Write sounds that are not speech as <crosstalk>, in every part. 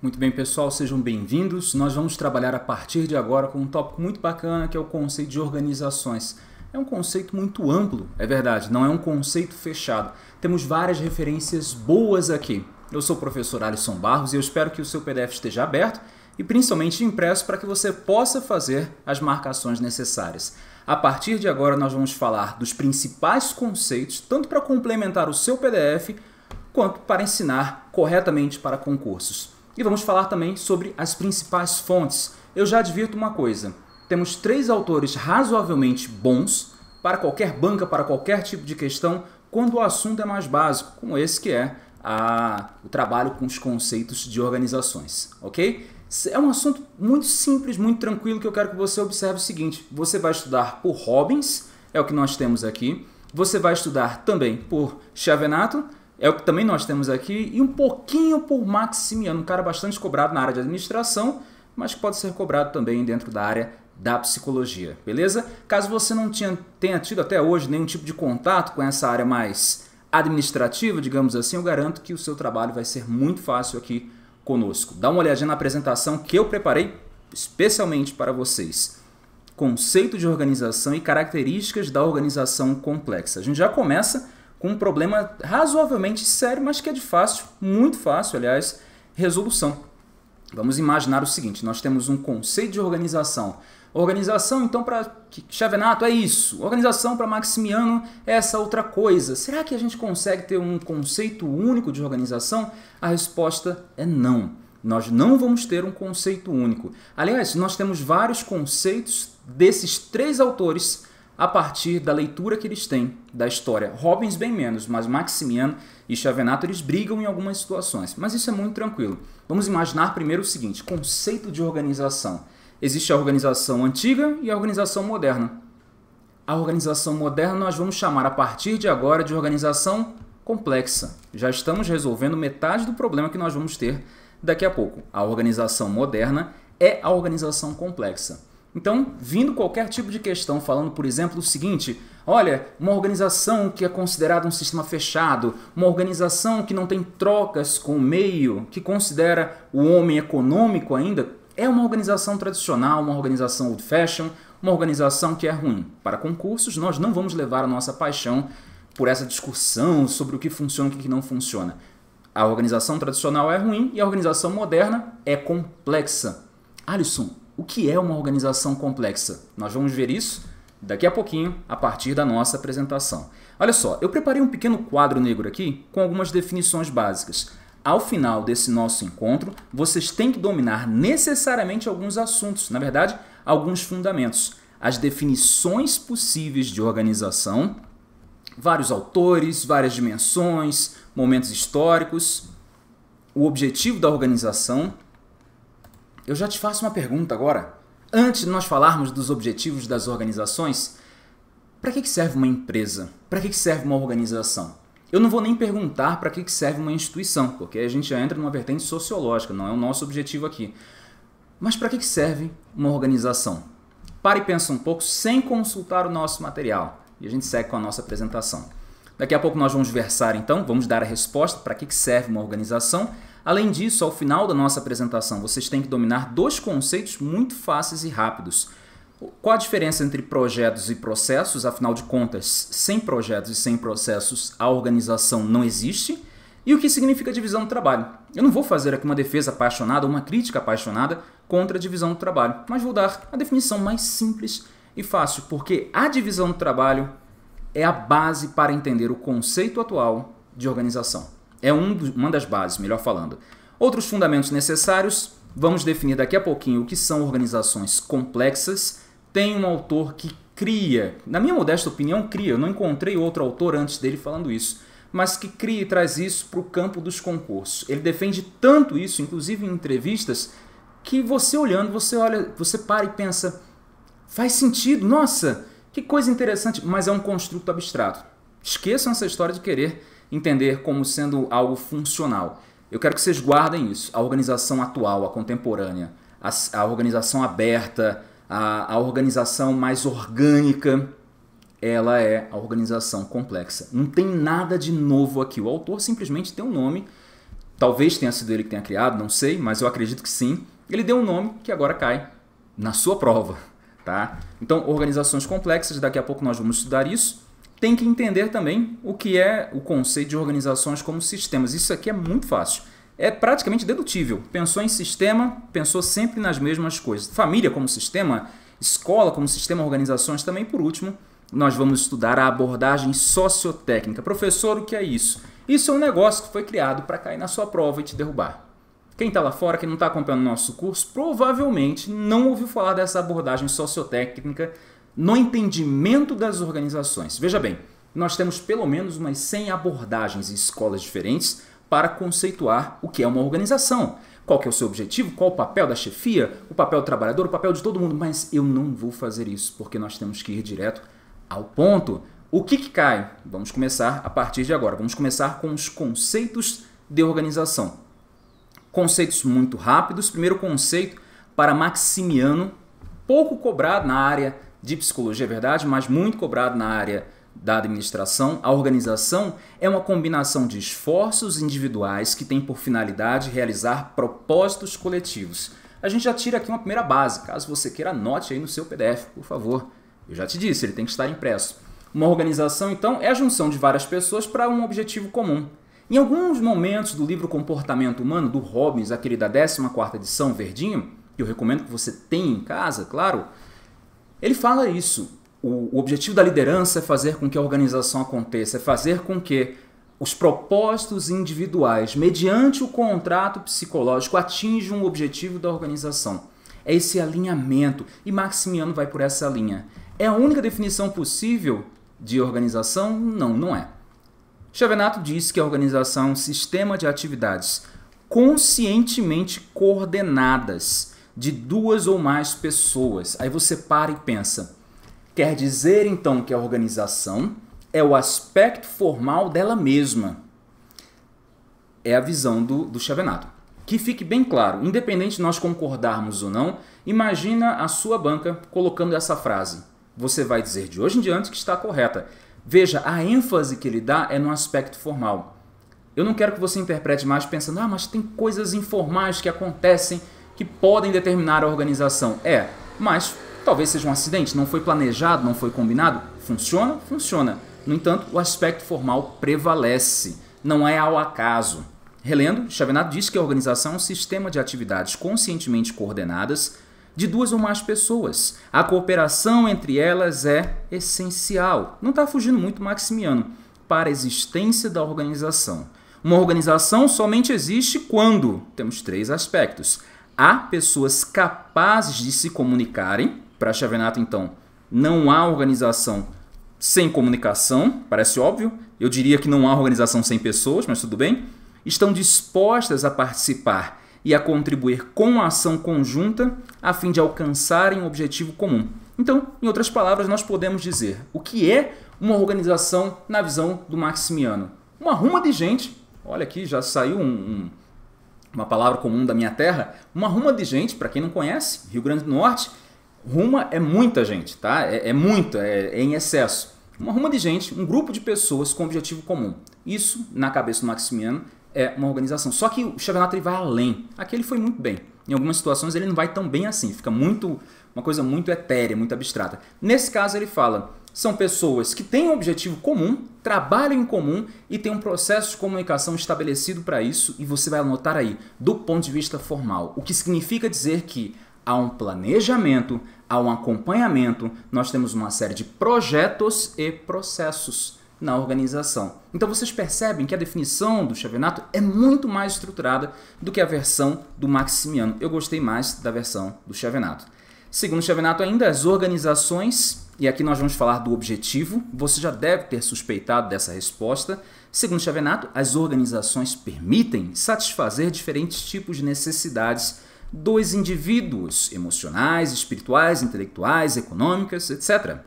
Muito bem, pessoal, sejam bem-vindos. Nós vamos trabalhar a partir de agora com um tópico muito bacana que é o conceito de organizações. É um conceito muito amplo, é verdade, não é um conceito fechado. Temos várias referências boas aqui. Eu sou o professor Alisson Barros e eu espero que o seu PDF esteja aberto e principalmente impresso para que você possa fazer as marcações necessárias. A partir de agora, nós vamos falar dos principais conceitos, tanto para complementar o seu PDF quanto para ensinar corretamente para concursos. E vamos falar também sobre as principais fontes. Eu já advirto uma coisa: temos três autores razoavelmente bons para qualquer banca, para qualquer tipo de questão, quando o assunto é mais básico, como esse que é a, o trabalho com os conceitos de organizações, ok? É um assunto muito simples, muito tranquilo, que eu quero que você observe o seguinte: você vai estudar por Robbins, é o que nós temos aqui, você vai estudar também por Chavenato é o que também nós temos aqui, e um pouquinho por Maximiano, um cara bastante cobrado na área de administração, mas que pode ser cobrado também dentro da área da psicologia, beleza? Caso você não tinha, tenha tido até hoje nenhum tipo de contato com essa área mais administrativa, digamos assim, eu garanto que o seu trabalho vai ser muito fácil aqui conosco. Dá uma olhadinha na apresentação que eu preparei especialmente para vocês. Conceito de organização e características da organização complexa. A gente já começa com um problema razoavelmente sério, mas que é de fácil, muito fácil, aliás, resolução. Vamos imaginar o seguinte: nós temos um conceito de organização. Organização, então, para Chavenato é isso. Organização para Maximiano é essa outra coisa. Será que a gente consegue ter um conceito único de organização? A resposta é não. Nós não vamos ter um conceito único. Aliás, nós temos vários conceitos desses três autores a partir da leitura que eles têm da história. Robbins bem menos, mas Maximiano e Chavenato eles brigam em algumas situações, mas isso é muito tranquilo. Vamos imaginar primeiro o seguinte, conceito de organização. Existe a organização antiga e a organização moderna. A organização moderna nós vamos chamar a partir de agora de organização complexa. Já estamos resolvendo metade do problema que nós vamos ter daqui a pouco. A organização moderna é a organização complexa. Então, vindo qualquer tipo de questão falando, por exemplo, o seguinte: olha, uma organização que é considerada um sistema fechado, uma organização que não tem trocas com o meio, que considera o homem econômico ainda, é uma organização tradicional, uma organização old fashion, uma organização que é ruim. Para concursos, nós não vamos levar a nossa paixão por essa discussão sobre o que funciona e o que não funciona. A organização tradicional é ruim e a organização moderna é complexa. Alisson, o que é uma organização complexa. Nós vamos ver isso daqui a pouquinho, a partir da nossa apresentação. Olha só, eu preparei um pequeno quadro negro aqui com algumas definições básicas. Ao final desse nosso encontro, vocês têm que dominar necessariamente alguns assuntos, na verdade, alguns fundamentos. As definições possíveis de organização, vários autores, várias dimensões, momentos históricos, o objetivo da organização, eu já te faço uma pergunta agora. Antes de nós falarmos dos objetivos das organizações, para que serve uma empresa? Para que serve uma organização? Eu não vou nem perguntar para que serve uma instituição, porque a gente já entra numa vertente sociológica, não é o nosso objetivo aqui. Mas para que serve uma organização? Pare e pensa um pouco sem consultar o nosso material. E a gente segue com a nossa apresentação. Daqui a pouco nós vamos versar então, vamos dar a resposta para que serve uma organização. Além disso, ao final da nossa apresentação, vocês têm que dominar dois conceitos muito fáceis e rápidos. Qual a diferença entre projetos e processos? Afinal de contas, sem projetos e sem processos, a organização não existe. E o que significa divisão do trabalho? Eu não vou fazer aqui uma defesa apaixonada, uma crítica apaixonada contra a divisão do trabalho, mas vou dar a definição mais simples e fácil, porque a divisão do trabalho é a base para entender o conceito atual de organização. É um, uma das bases, melhor falando. Outros fundamentos necessários, vamos definir daqui a pouquinho o que são organizações complexas. Tem um autor que cria, na minha modesta opinião, cria, eu não encontrei outro autor antes dele falando isso, mas que cria e traz isso para o campo dos concursos. Ele defende tanto isso, inclusive em entrevistas, que você olhando, você olha, você para e pensa, faz sentido, nossa, que coisa interessante, mas é um construto abstrato. Esqueçam essa história de querer entender como sendo algo funcional. Eu quero que vocês guardem isso. A organização atual, a contemporânea, a, a organização aberta, a, a organização mais orgânica, ela é a organização complexa. Não tem nada de novo aqui. O autor simplesmente tem um nome. Talvez tenha sido ele que tenha criado, não sei, mas eu acredito que sim. Ele deu um nome que agora cai na sua prova. Tá? Então, organizações complexas, daqui a pouco nós vamos estudar isso tem que entender também o que é o conceito de organizações como sistemas. Isso aqui é muito fácil. É praticamente dedutível. Pensou em sistema, pensou sempre nas mesmas coisas. Família como sistema, escola como sistema, organizações também, por último, nós vamos estudar a abordagem sociotécnica. Professor, o que é isso? Isso é um negócio que foi criado para cair na sua prova e te derrubar. Quem está lá fora, quem não está acompanhando o nosso curso, provavelmente não ouviu falar dessa abordagem sociotécnica no entendimento das organizações. Veja bem, nós temos pelo menos umas 100 abordagens e escolas diferentes para conceituar o que é uma organização. Qual é o seu objetivo, qual o papel da chefia, o papel do trabalhador, o papel de todo mundo, mas eu não vou fazer isso porque nós temos que ir direto ao ponto. O que, que cai? Vamos começar a partir de agora. Vamos começar com os conceitos de organização. Conceitos muito rápidos. Primeiro conceito para Maximiano, pouco cobrado na área de psicologia, é verdade, mas muito cobrado na área da administração, a organização é uma combinação de esforços individuais que tem por finalidade realizar propósitos coletivos. A gente já tira aqui uma primeira base, caso você queira, anote aí no seu PDF, por favor. Eu já te disse, ele tem que estar impresso. Uma organização, então, é a junção de várias pessoas para um objetivo comum. Em alguns momentos do livro Comportamento Humano, do Robbins, aquele da 14ª edição, verdinho, que eu recomendo que você tenha em casa, claro, ele fala isso. O, o objetivo da liderança é fazer com que a organização aconteça, é fazer com que os propósitos individuais, mediante o contrato psicológico, atinjam o objetivo da organização. É esse alinhamento, e Maximiano vai por essa linha. É a única definição possível de organização? Não, não é. Chavenato diz que a organização é um sistema de atividades conscientemente coordenadas de duas ou mais pessoas. Aí você para e pensa: quer dizer então que a organização é o aspecto formal dela mesma. É a visão do, do Chavenato. Que fique bem claro, independente de nós concordarmos ou não, imagina a sua banca colocando essa frase. Você vai dizer de hoje em diante que está correta. Veja, a ênfase que ele dá é no aspecto formal. Eu não quero que você interprete mais pensando, ah, mas tem coisas informais que acontecem que podem determinar a organização. É, mas talvez seja um acidente, não foi planejado, não foi combinado. Funciona? Funciona. No entanto, o aspecto formal prevalece, não é ao acaso. Relendo, Chavenado diz que a organização é um sistema de atividades conscientemente coordenadas de duas ou mais pessoas. A cooperação entre elas é essencial. Não está fugindo muito Maximiano para a existência da organização. Uma organização somente existe quando temos três aspectos: há pessoas capazes de se comunicarem. Para Chavenato, então, não há organização sem comunicação, parece óbvio. Eu diria que não há organização sem pessoas, mas tudo bem. Estão dispostas a participar e a contribuir com a ação conjunta a fim de alcançarem um objetivo comum. Então, em outras palavras, nós podemos dizer o que é uma organização na visão do Maximiano? Uma ruma de gente, olha aqui, já saiu um, um uma palavra comum da minha terra, uma ruma de gente, para quem não conhece, Rio Grande do Norte, ruma é muita gente, tá? É, é é, é, em excesso. Uma ruma de gente, um grupo de pessoas com objetivo comum. Isso, na cabeça do Maximiano, é uma organização. Só que o Chavanatra vai além. Aqui ele foi muito bem. Em algumas situações ele não vai tão bem assim, fica muito uma coisa muito etérea, muito abstrata. Nesse caso ele fala são pessoas que têm um objetivo comum, trabalham em comum e têm um processo de comunicação estabelecido para isso, e você vai anotar aí, do ponto de vista formal, o que significa dizer que há um planejamento, há um acompanhamento, nós temos uma série de projetos e processos na organização. Então vocês percebem que a definição do Chavenato é muito mais estruturada do que a versão do Maximiano. Eu gostei mais da versão do Chavenato. Segundo o Chavenato ainda, as organizações e aqui nós vamos falar do objetivo. Você já deve ter suspeitado dessa resposta. Segundo Chavenato, as organizações permitem satisfazer diferentes tipos de necessidades dos indivíduos, emocionais, espirituais, intelectuais, econômicas, etc.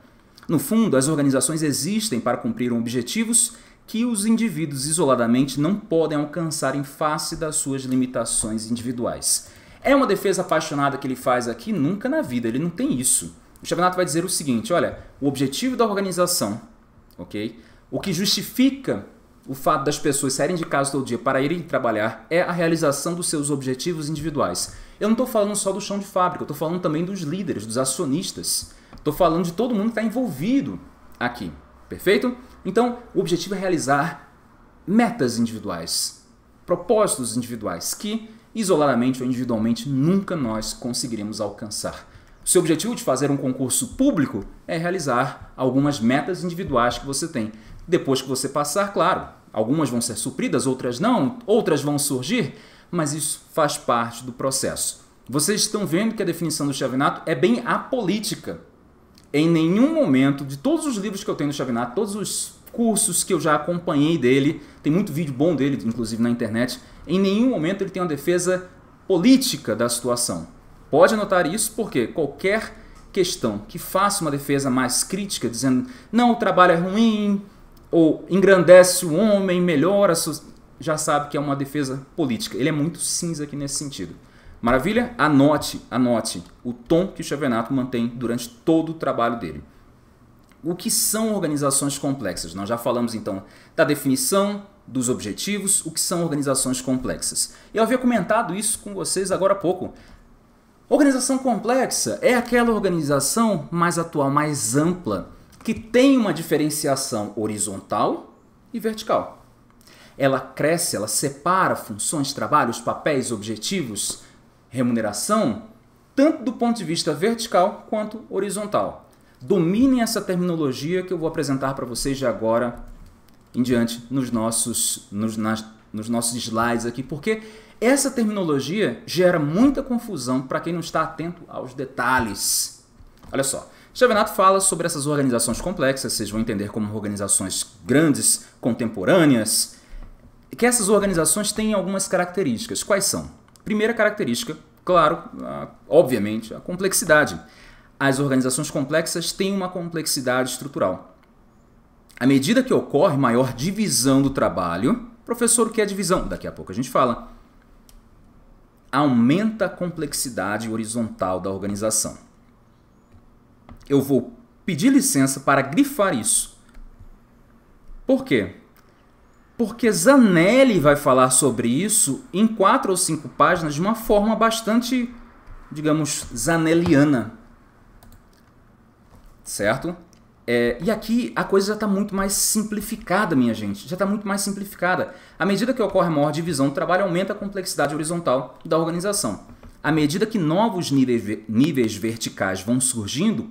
No fundo, as organizações existem para cumprir objetivos que os indivíduos isoladamente não podem alcançar em face das suas limitações individuais. É uma defesa apaixonada que ele faz aqui? Nunca na vida, ele não tem isso o Chavanato vai dizer o seguinte: olha, o objetivo da organização, ok? O que justifica o fato das pessoas saírem de casa todo dia para irem trabalhar é a realização dos seus objetivos individuais. Eu não estou falando só do chão de fábrica, eu estou falando também dos líderes, dos acionistas. Estou falando de todo mundo que está envolvido aqui, perfeito? Então, o objetivo é realizar metas individuais, propósitos individuais que, isoladamente ou individualmente, nunca nós conseguiremos alcançar seu objetivo de fazer um concurso público é realizar algumas metas individuais que você tem. Depois que você passar, claro, algumas vão ser supridas, outras não, outras vão surgir, mas isso faz parte do processo. Vocês estão vendo que a definição do Chavinato é bem apolítica. Em nenhum momento de todos os livros que eu tenho do Chavinato, todos os cursos que eu já acompanhei dele, tem muito vídeo bom dele, inclusive na internet, em nenhum momento ele tem uma defesa política da situação Pode anotar isso porque qualquer questão que faça uma defesa mais crítica, dizendo não, o trabalho é ruim, ou engrandece o homem, melhora, já sabe que é uma defesa política. Ele é muito cinza aqui nesse sentido. Maravilha? Anote, anote o tom que o Chevenato mantém durante todo o trabalho dele. O que são organizações complexas? Nós já falamos então da definição, dos objetivos, o que são organizações complexas. Eu havia comentado isso com vocês agora há pouco. Organização complexa é aquela organização mais atual, mais ampla, que tem uma diferenciação horizontal e vertical. Ela cresce, ela separa funções, trabalhos, papéis, objetivos, remuneração, tanto do ponto de vista vertical quanto horizontal. Dominem essa terminologia que eu vou apresentar para vocês de agora em diante nos nossos, nos, nas, nos nossos slides aqui, porque essa terminologia gera muita confusão para quem não está atento aos detalhes. Olha só, Chavenato fala sobre essas organizações complexas, vocês vão entender como organizações grandes, contemporâneas, que essas organizações têm algumas características. Quais são? Primeira característica, claro, obviamente, a complexidade. As organizações complexas têm uma complexidade estrutural. À medida que ocorre maior divisão do trabalho, professor, o que é divisão? Daqui a pouco a gente fala aumenta a complexidade horizontal da organização. Eu vou pedir licença para grifar isso. Por quê? Porque Zanelli vai falar sobre isso em quatro ou cinco páginas de uma forma bastante, digamos, zanelliana. Certo? É, e aqui a coisa já está muito mais simplificada, minha gente. Já está muito mais simplificada. À medida que ocorre a maior divisão do trabalho, aumenta a complexidade horizontal da organização. À medida que novos níveis, níveis verticais vão surgindo,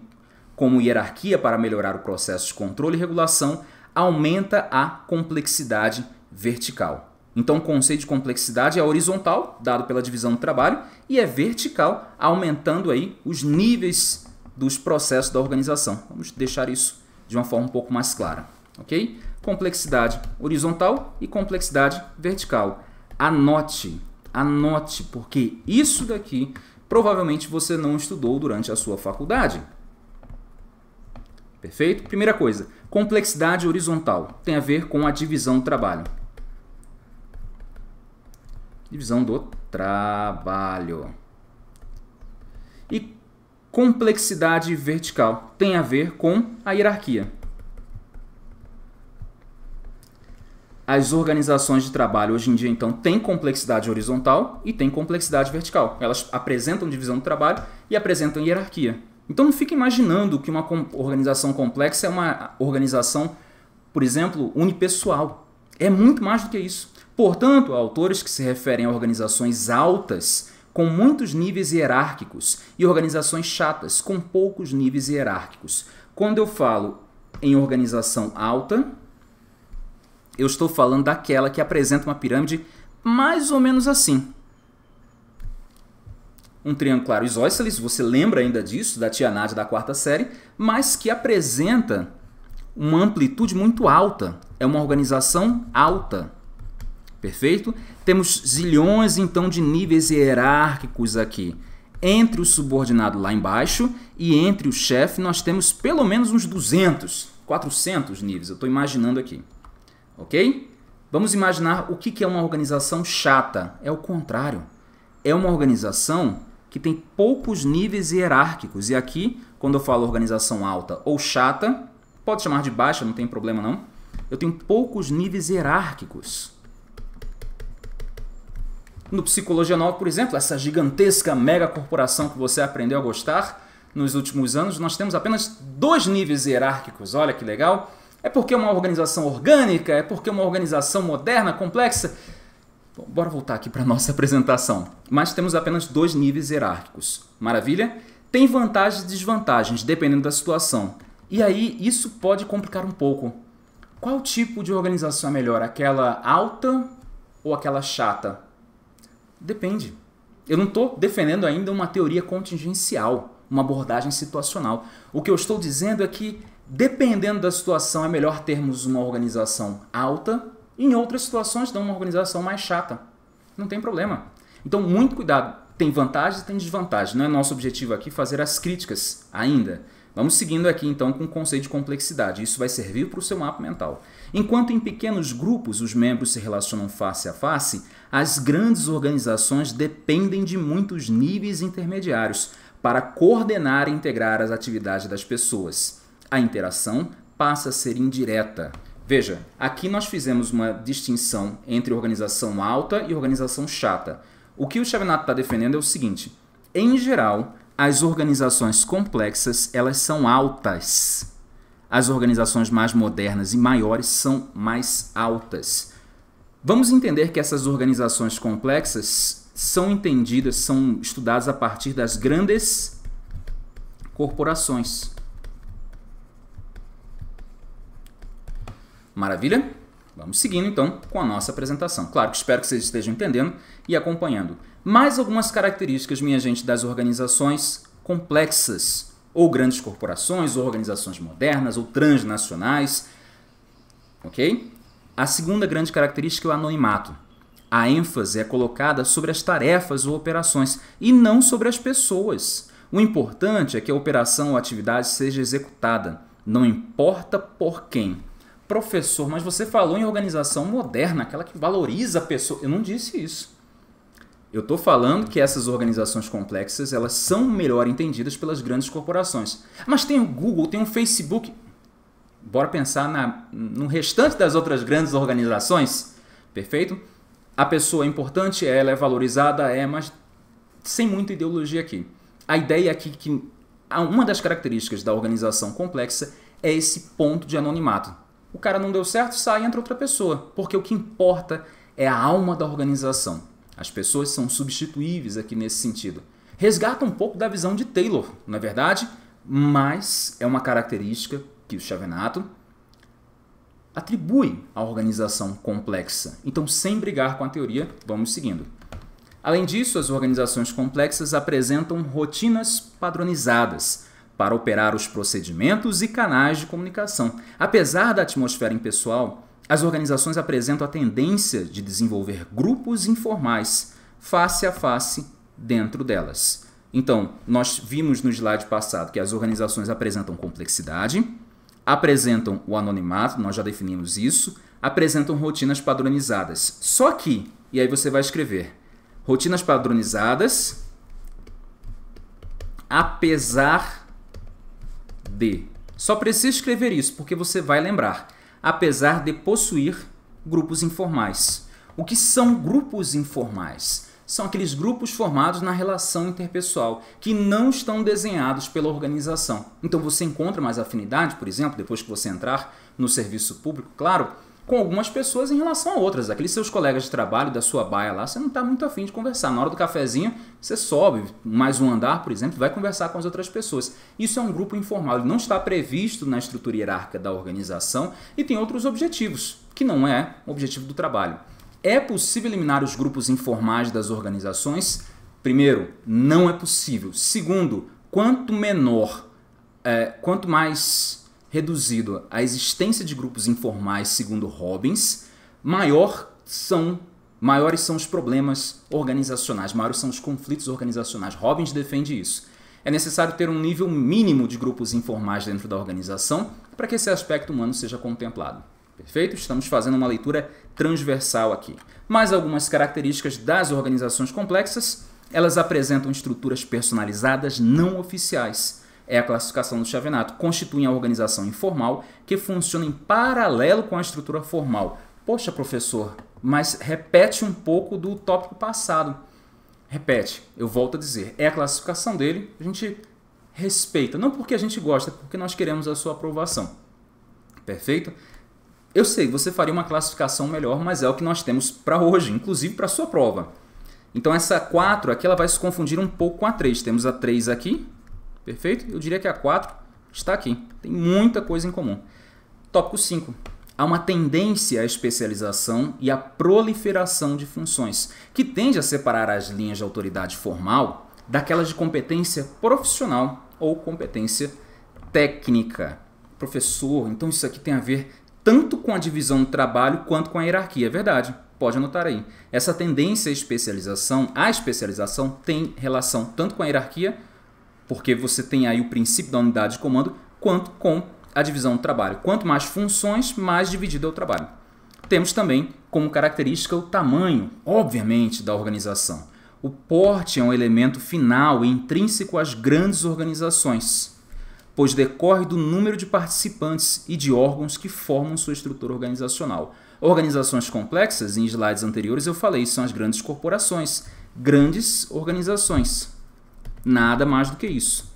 como hierarquia para melhorar o processo de controle e regulação, aumenta a complexidade vertical. Então, o conceito de complexidade é horizontal, dado pela divisão do trabalho, e é vertical, aumentando aí os níveis dos processos da organização. Vamos deixar isso de uma forma um pouco mais clara, ok? Complexidade horizontal e complexidade vertical. Anote, anote, porque isso daqui provavelmente você não estudou durante a sua faculdade. Perfeito? Primeira coisa, complexidade horizontal tem a ver com a divisão do trabalho. Divisão do trabalho complexidade vertical tem a ver com a hierarquia. As organizações de trabalho hoje em dia, então, têm complexidade horizontal e têm complexidade vertical. Elas apresentam divisão do trabalho e apresentam hierarquia. Então, não fique imaginando que uma organização complexa é uma organização, por exemplo, unipessoal. É muito mais do que isso. Portanto, autores que se referem a organizações altas com muitos níveis hierárquicos e organizações chatas com poucos níveis hierárquicos. Quando eu falo em organização alta, eu estou falando daquela que apresenta uma pirâmide mais ou menos assim. Um triângulo isósceles, você lembra ainda disso, da tia Nádia da quarta série, mas que apresenta uma amplitude muito alta. É uma organização alta. Perfeito? Temos zilhões então de níveis hierárquicos aqui. Entre o subordinado lá embaixo e entre o chefe nós temos pelo menos uns 200, 400 níveis, eu estou imaginando aqui. Ok? Vamos imaginar o que é uma organização chata. É o contrário. É uma organização que tem poucos níveis hierárquicos. E aqui, quando eu falo organização alta ou chata, pode chamar de baixa, não tem problema não. Eu tenho poucos níveis hierárquicos. No Psicologia Nova, por exemplo, essa gigantesca mega corporação que você aprendeu a gostar nos últimos anos, nós temos apenas dois níveis hierárquicos. Olha que legal! É porque é uma organização orgânica? É porque é uma organização moderna, complexa? Bom, bora voltar aqui para a nossa <laughs> apresentação. Mas temos apenas dois níveis hierárquicos. Maravilha? Tem vantagens e desvantagens, dependendo da situação. E aí, isso pode complicar um pouco. Qual tipo de organização é melhor? Aquela alta ou aquela chata? Depende. Eu não estou defendendo ainda uma teoria contingencial, uma abordagem situacional. O que eu estou dizendo é que, dependendo da situação, é melhor termos uma organização alta, em outras situações, não uma organização mais chata. Não tem problema. Então, muito cuidado. Tem vantagens e tem desvantagens. Não é nosso objetivo aqui fazer as críticas ainda. Vamos seguindo aqui então com o conceito de complexidade. Isso vai servir para o seu mapa mental. Enquanto em pequenos grupos os membros se relacionam face a face, as grandes organizações dependem de muitos níveis intermediários para coordenar e integrar as atividades das pessoas. A interação passa a ser indireta. Veja, aqui nós fizemos uma distinção entre organização alta e organização chata. O que o Chavinato está defendendo é o seguinte: em geral, as organizações complexas elas são altas. As organizações mais modernas e maiores são mais altas. Vamos entender que essas organizações complexas são entendidas, são estudadas a partir das grandes corporações. Maravilha? Vamos seguindo então com a nossa apresentação. Claro que espero que vocês estejam entendendo e acompanhando. Mais algumas características, minha gente, das organizações complexas, ou grandes corporações, ou organizações modernas, ou transnacionais. Ok? A segunda grande característica é o anonimato. A ênfase é colocada sobre as tarefas ou operações e não sobre as pessoas. O importante é que a operação ou atividade seja executada, não importa por quem. Professor, mas você falou em organização moderna, aquela que valoriza a pessoa. Eu não disse isso. Eu estou falando que essas organizações complexas elas são melhor entendidas pelas grandes corporações. Mas tem o Google, tem o Facebook bora pensar na, no restante das outras grandes organizações, perfeito? A pessoa é importante, ela é valorizada, é, mas sem muita ideologia aqui. A ideia aqui é que uma das características da organização complexa é esse ponto de anonimato. O cara não deu certo, sai e entra outra pessoa, porque o que importa é a alma da organização. As pessoas são substituíveis aqui nesse sentido. Resgata um pouco da visão de Taylor, não é verdade? Mas é uma característica que o Chavenato atribui à organização complexa. Então, sem brigar com a teoria, vamos seguindo. Além disso, as organizações complexas apresentam rotinas padronizadas para operar os procedimentos e canais de comunicação. Apesar da atmosfera impessoal, as organizações apresentam a tendência de desenvolver grupos informais face a face dentro delas. Então, nós vimos no slide passado que as organizações apresentam complexidade, apresentam o anonimato, nós já definimos isso, apresentam rotinas padronizadas. Só que, e aí você vai escrever, rotinas padronizadas, apesar de. Só precisa escrever isso, porque você vai lembrar. Apesar de possuir grupos informais. O que são grupos informais? são aqueles grupos formados na relação interpessoal, que não estão desenhados pela organização. Então você encontra mais afinidade, por exemplo, depois que você entrar no serviço público, claro, com algumas pessoas em relação a outras. Aqueles seus colegas de trabalho da sua baia lá, você não está muito afim de conversar. Na hora do cafezinho, você sobe mais um andar, por exemplo, vai conversar com as outras pessoas. Isso é um grupo informal, ele não está previsto na estrutura hierárquica da organização e tem outros objetivos, que não é o objetivo do trabalho. É possível eliminar os grupos informais das organizações? Primeiro, não é possível. Segundo, quanto menor, é, quanto mais reduzido a existência de grupos informais, segundo Robbins, maior são maiores são os problemas organizacionais, maiores são os conflitos organizacionais. Robbins defende isso. É necessário ter um nível mínimo de grupos informais dentro da organização para que esse aspecto humano seja contemplado. Perfeito? Estamos fazendo uma leitura transversal aqui. Mais algumas características das organizações complexas. Elas apresentam estruturas personalizadas não oficiais. É a classificação do Chavenato. Constituem a organização informal que funciona em paralelo com a estrutura formal. Poxa, professor, mas repete um pouco do tópico passado. Repete, eu volto a dizer. É a classificação dele, a gente respeita. Não porque a gente gosta, é porque nós queremos a sua aprovação. Perfeito? Eu sei, você faria uma classificação melhor, mas é o que nós temos para hoje, inclusive para sua prova. Então essa 4 aqui ela vai se confundir um pouco com a 3. Temos a 3 aqui, perfeito? Eu diria que a 4 está aqui. Tem muita coisa em comum. Tópico 5. Há uma tendência à especialização e à proliferação de funções, que tende a separar as linhas de autoridade formal daquelas de competência profissional ou competência técnica. Professor, então isso aqui tem a ver tanto com a divisão do trabalho quanto com a hierarquia. É verdade, pode anotar aí. Essa tendência à especialização, a especialização tem relação tanto com a hierarquia, porque você tem aí o princípio da unidade de comando, quanto com a divisão do trabalho. Quanto mais funções, mais dividido é o trabalho. Temos também como característica o tamanho, obviamente, da organização. O porte é um elemento final e intrínseco às grandes organizações pois decorre do número de participantes e de órgãos que formam sua estrutura organizacional. Organizações complexas, em slides anteriores eu falei, são as grandes corporações, grandes organizações. Nada mais do que isso.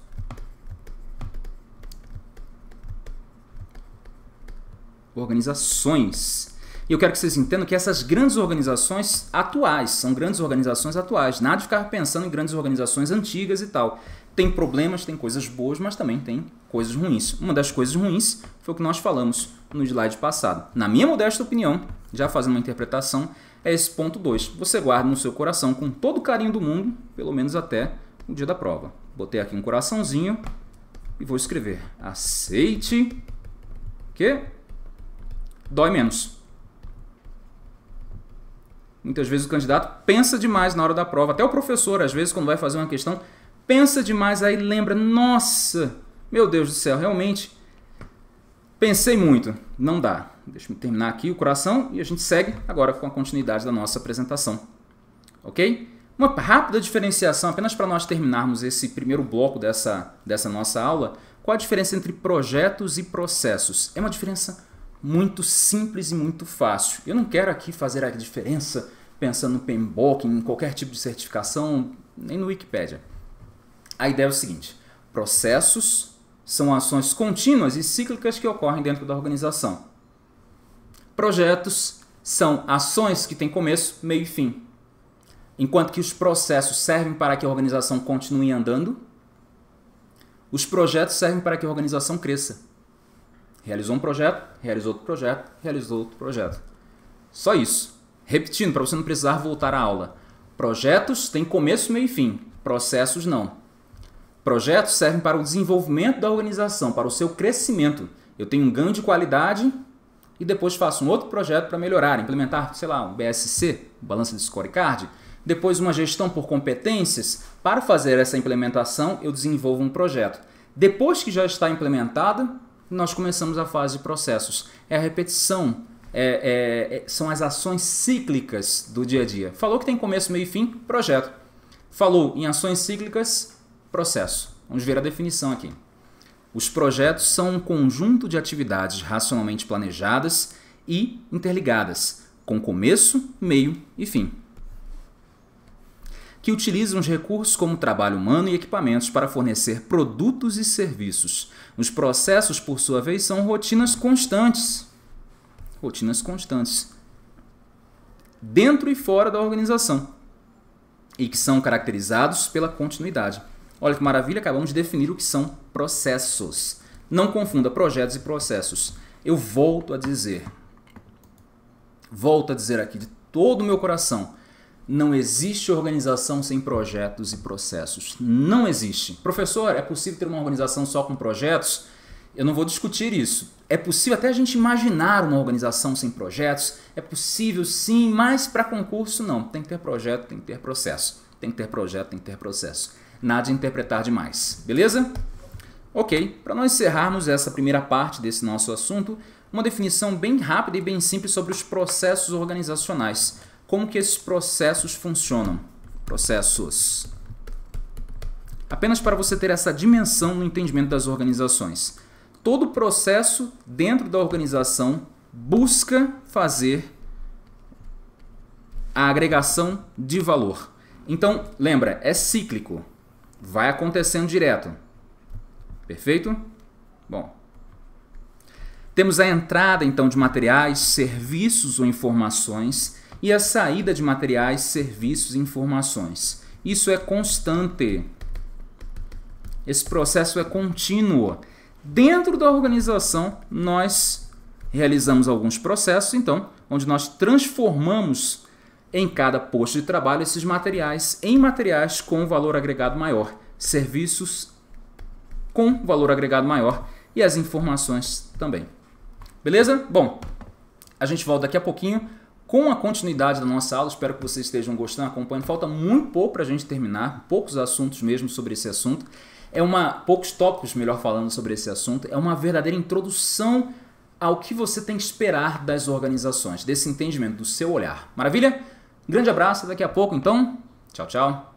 Organizações. E eu quero que vocês entendam que essas grandes organizações atuais, são grandes organizações atuais, nada de ficar pensando em grandes organizações antigas e tal tem problemas, tem coisas boas, mas também tem coisas ruins. Uma das coisas ruins foi o que nós falamos no slide passado. Na minha modesta opinião, já fazendo uma interpretação, é esse ponto 2. Você guarda no seu coração com todo o carinho do mundo, pelo menos até o dia da prova. Botei aqui um coraçãozinho e vou escrever: aceite que dói menos. Muitas vezes o candidato pensa demais na hora da prova, até o professor, às vezes, quando vai fazer uma questão, pensa demais, aí lembra, nossa, meu Deus do céu, realmente pensei muito, não dá. Deixa eu terminar aqui o coração e a gente segue agora com a continuidade da nossa apresentação. Ok? Uma rápida diferenciação, apenas para nós terminarmos esse primeiro bloco dessa, dessa nossa aula. Qual a diferença entre projetos e processos? É uma diferença muito simples e muito fácil. Eu não quero aqui fazer a diferença pensando no PMBOK, em qualquer tipo de certificação, nem no Wikipedia. A ideia é o seguinte: processos são ações contínuas e cíclicas que ocorrem dentro da organização. Projetos são ações que têm começo, meio e fim. Enquanto que os processos servem para que a organização continue andando, os projetos servem para que a organização cresça. Realizou um projeto, realizou outro projeto, realizou outro projeto. Só isso. Repetindo, para você não precisar voltar à aula. Projetos têm começo, meio e fim. Processos não. Projetos servem para o desenvolvimento da organização, para o seu crescimento. Eu tenho um ganho de qualidade e depois faço um outro projeto para melhorar, implementar, sei lá, um BSC, balança de scorecard, depois uma gestão por competências. Para fazer essa implementação, eu desenvolvo um projeto. Depois que já está implementada, nós começamos a fase de processos. É a repetição, é, é, é são as ações cíclicas do dia a dia. Falou que tem começo, meio e fim, projeto. Falou em ações cíclicas, processo. Vamos ver a definição aqui. Os projetos são um conjunto de atividades racionalmente planejadas e interligadas, com começo, meio e fim, que utilizam os recursos como trabalho humano e equipamentos para fornecer produtos e serviços. Os processos, por sua vez, são rotinas constantes. Rotinas constantes. Dentro e fora da organização. E que são caracterizados pela continuidade. Olha que maravilha, acabamos de definir o que são processos. Não confunda projetos e processos. Eu volto a dizer, volto a dizer aqui de todo o meu coração, não existe organização sem projetos e processos. Não existe. Professor, é possível ter uma organização só com projetos? Eu não vou discutir isso. É possível até a gente imaginar uma organização sem projetos? É possível sim, mas para concurso não. Tem que ter projeto, tem que ter processo. Tem que ter projeto, tem que ter processo nada de interpretar demais, beleza? Ok, para nós encerrarmos essa primeira parte desse nosso assunto, uma definição bem rápida e bem simples sobre os processos organizacionais. Como que esses processos funcionam? Processos. Apenas para você ter essa dimensão no entendimento das organizações. Todo processo dentro da organização busca fazer a agregação de valor. Então, lembra, é cíclico vai acontecendo direto. Perfeito? Bom. Temos a entrada então de materiais, serviços ou informações e a saída de materiais, serviços e informações. Isso é constante. Esse processo é contínuo. Dentro da organização, nós realizamos alguns processos, então, onde nós transformamos em cada posto de trabalho esses materiais em materiais com valor agregado maior, serviços com valor agregado maior e as informações também. Beleza? Bom, a gente volta daqui a pouquinho com a continuidade da nossa aula. Espero que vocês estejam gostando, acompanhando. Falta muito pouco para a gente terminar, poucos assuntos mesmo sobre esse assunto. É uma poucos tópicos, melhor falando sobre esse assunto. É uma verdadeira introdução ao que você tem que esperar das organizações, desse entendimento, do seu olhar. Maravilha? Grande abraço, daqui a pouco então. Tchau, tchau.